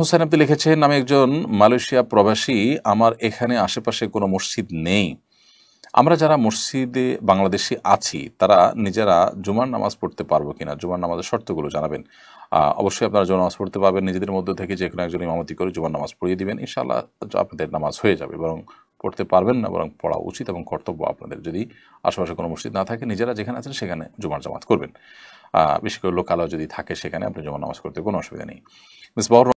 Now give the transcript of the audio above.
হোসেন আপনি লিখেছেন আমি একজন মালয়েশিয়া প্রবাসী আমার এখানে আশেপাশে কোনো মসজিদ নেই আমরা যারা মসজিদে বাংলাদেশি আছি তারা নিজেরা জুমার নামাজ পড়তে পারবো কিনা জুমার নামাজের শর্তগুলো জানাবেন অবশ্যই আপনারা জুমার নামাজ পড়তে পারবেন নিজেদের মধ্যে থেকে যে কোনো একজন ইমামতি করে জুমার নামাজ পড়িয়ে দিবেন ইনশাল্লাহ আপনাদের নামাজ হয়ে যাবে বরং পড়তে পারবেন না বরং পড়া উচিত এবং কর্তব্য আপনাদের যদি আশেপাশে কোনো মসজিদ না থাকে নিজেরা যেখানে আছেন সেখানে জুমার জামাত করবেন বিশেষ করে লোকালয় যদি থাকে সেখানে আপনি জুমার নামাজ করতে কোনো অসুবিধা নেই মিস